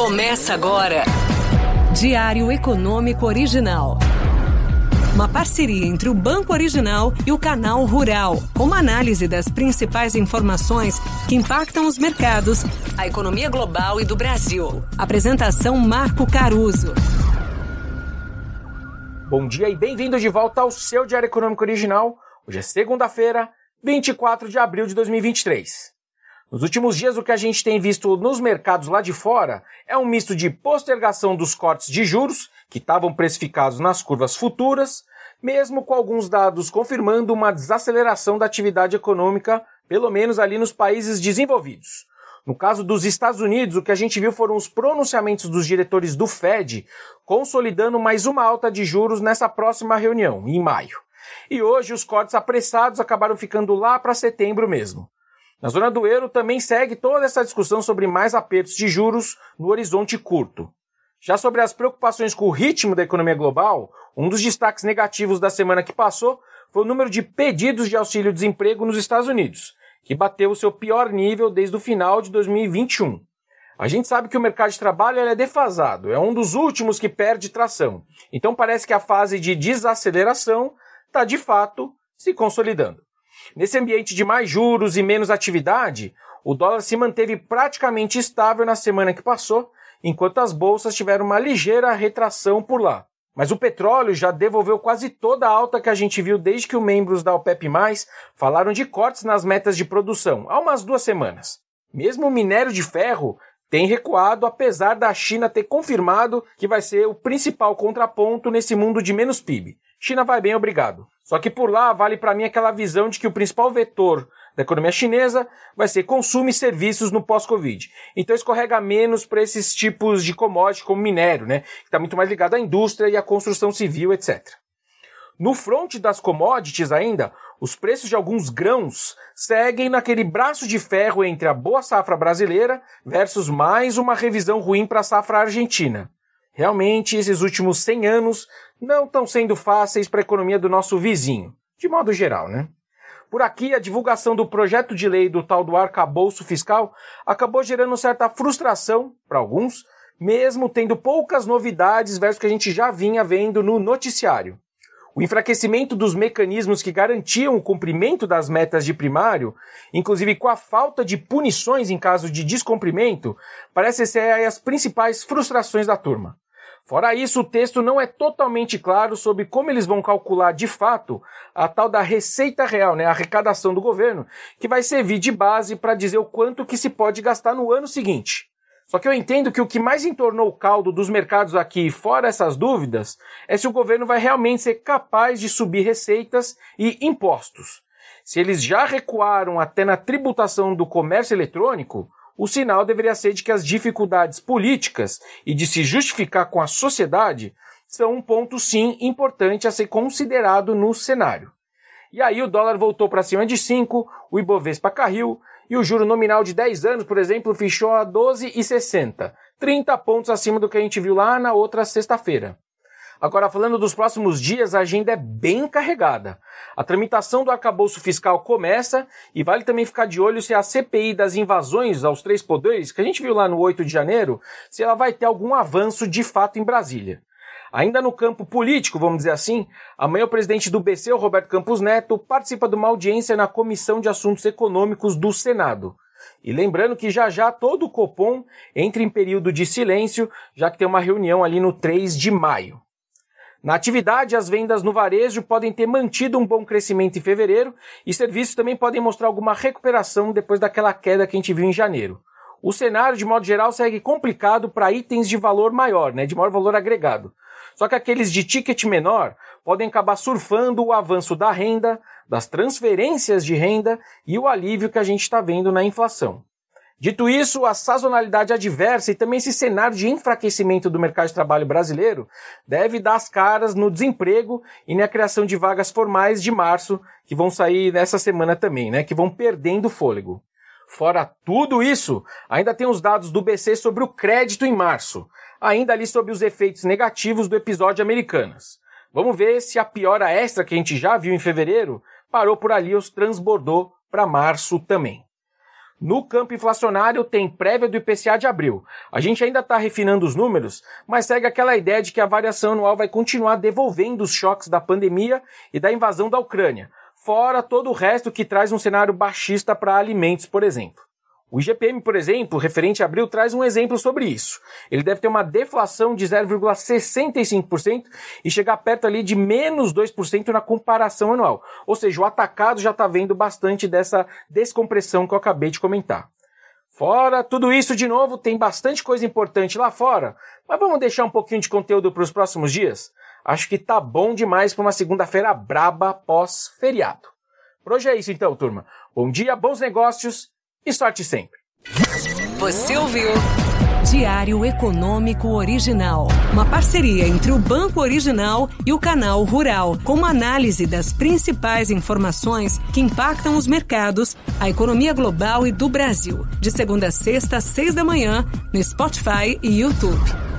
Começa agora. Diário Econômico Original. Uma parceria entre o Banco Original e o Canal Rural, com uma análise das principais informações que impactam os mercados, a economia global e do Brasil. Apresentação Marco Caruso. Bom dia e bem-vindo de volta ao seu Diário Econômico Original. Hoje é segunda-feira, 24 de abril de 2023. Nos últimos dias, o que a gente tem visto nos mercados lá de fora é um misto de postergação dos cortes de juros, que estavam precificados nas curvas futuras, mesmo com alguns dados confirmando uma desaceleração da atividade econômica, pelo menos ali nos países desenvolvidos. No caso dos Estados Unidos, o que a gente viu foram os pronunciamentos dos diretores do Fed, consolidando mais uma alta de juros nessa próxima reunião, em maio. E hoje os cortes apressados acabaram ficando lá para setembro mesmo. Na zona do euro também segue toda essa discussão sobre mais apertos de juros no horizonte curto. Já sobre as preocupações com o ritmo da economia global, um dos destaques negativos da semana que passou foi o número de pedidos de auxílio-desemprego nos Estados Unidos, que bateu o seu pior nível desde o final de 2021. A gente sabe que o mercado de trabalho é defasado, é um dos últimos que perde tração. Então parece que a fase de desaceleração está de fato se consolidando. Nesse ambiente de mais juros e menos atividade, o dólar se manteve praticamente estável na semana que passou, enquanto as bolsas tiveram uma ligeira retração por lá. Mas o petróleo já devolveu quase toda a alta que a gente viu desde que os membros da OPEP+, falaram de cortes nas metas de produção, há umas duas semanas. Mesmo o minério de ferro tem recuado, apesar da China ter confirmado que vai ser o principal contraponto nesse mundo de menos PIB. China vai bem, obrigado. Só que por lá vale para mim aquela visão de que o principal vetor da economia chinesa vai ser consumo e serviços no pós-Covid. Então escorrega menos para esses tipos de commodities como minério, né? Que está muito mais ligado à indústria e à construção civil, etc. No fronte das commodities ainda, os preços de alguns grãos seguem naquele braço de ferro entre a boa safra brasileira versus mais uma revisão ruim para a safra argentina. Realmente, esses últimos 100 anos não estão sendo fáceis para a economia do nosso vizinho, de modo geral, né? Por aqui, a divulgação do projeto de lei do tal do arcabouço fiscal acabou gerando certa frustração para alguns, mesmo tendo poucas novidades versus o que a gente já vinha vendo no noticiário. O enfraquecimento dos mecanismos que garantiam o cumprimento das metas de primário, inclusive com a falta de punições em caso de descumprimento, parece ser as principais frustrações da turma. Fora isso, o texto não é totalmente claro sobre como eles vão calcular de fato a tal da receita real, né, a arrecadação do governo, que vai servir de base para dizer o quanto que se pode gastar no ano seguinte. Só que eu entendo que o que mais entornou o caldo dos mercados aqui, fora essas dúvidas, é se o governo vai realmente ser capaz de subir receitas e impostos. Se eles já recuaram até na tributação do comércio eletrônico, o sinal deveria ser de que as dificuldades políticas e de se justificar com a sociedade são um ponto, sim, importante a ser considerado no cenário. E aí o dólar voltou para cima de 5, o Ibovespa caiu e o juro nominal de 10 anos, por exemplo, fechou a 12,60, 30 pontos acima do que a gente viu lá na outra sexta-feira. Agora, falando dos próximos dias, a agenda é bem carregada. A tramitação do arcabouço fiscal começa e vale também ficar de olho se a CPI das invasões aos três poderes, que a gente viu lá no 8 de janeiro, se ela vai ter algum avanço de fato em Brasília. Ainda no campo político, vamos dizer assim, amanhã o presidente do BC, Roberto Campos Neto, participa de uma audiência na Comissão de Assuntos Econômicos do Senado. E lembrando que já já todo o Copom entra em período de silêncio, já que tem uma reunião ali no 3 de maio. Na atividade, as vendas no varejo podem ter mantido um bom crescimento em fevereiro e serviços também podem mostrar alguma recuperação depois daquela queda que a gente viu em janeiro. O cenário, de modo geral, segue complicado para itens de valor maior, né, de maior valor agregado. Só que aqueles de ticket menor podem acabar surfando o avanço da renda, das transferências de renda e o alívio que a gente está vendo na inflação. Dito isso, a sazonalidade adversa e também esse cenário de enfraquecimento do mercado de trabalho brasileiro deve dar as caras no desemprego e na criação de vagas formais de março, que vão sair nessa semana também, né? Que vão perdendo fôlego. Fora tudo isso, ainda tem os dados do BC sobre o crédito em março, ainda ali sobre os efeitos negativos do episódio Americanas. Vamos ver se a piora extra que a gente já viu em fevereiro parou por ali ou transbordou para março também. No campo inflacionário tem prévia do IPCA de abril. A gente ainda está refinando os números, mas segue aquela ideia de que a variação anual vai continuar devolvendo os choques da pandemia e da invasão da Ucrânia, fora todo o resto que traz um cenário baixista para alimentos, por exemplo. O IGPM, por exemplo, referente a abril, traz um exemplo sobre isso. Ele deve ter uma deflação de 0,65% e chegar perto ali de menos 2% na comparação anual. Ou seja, o atacado já está vendo bastante dessa descompressão que eu acabei de comentar. Fora tudo isso, de novo, tem bastante coisa importante lá fora, mas vamos deixar um pouquinho de conteúdo para os próximos dias? Acho que tá bom demais para uma segunda-feira braba pós-feriado. Por hoje é isso então, turma. Bom dia, bons negócios e sorte sempre. Você ouviu? Diário Econômico Original. Uma parceria entre o Banco Original e o Canal Rural, com uma análise das principais informações que impactam os mercados, a economia global e do Brasil. De segunda a sexta, às seis da manhã, no Spotify e YouTube.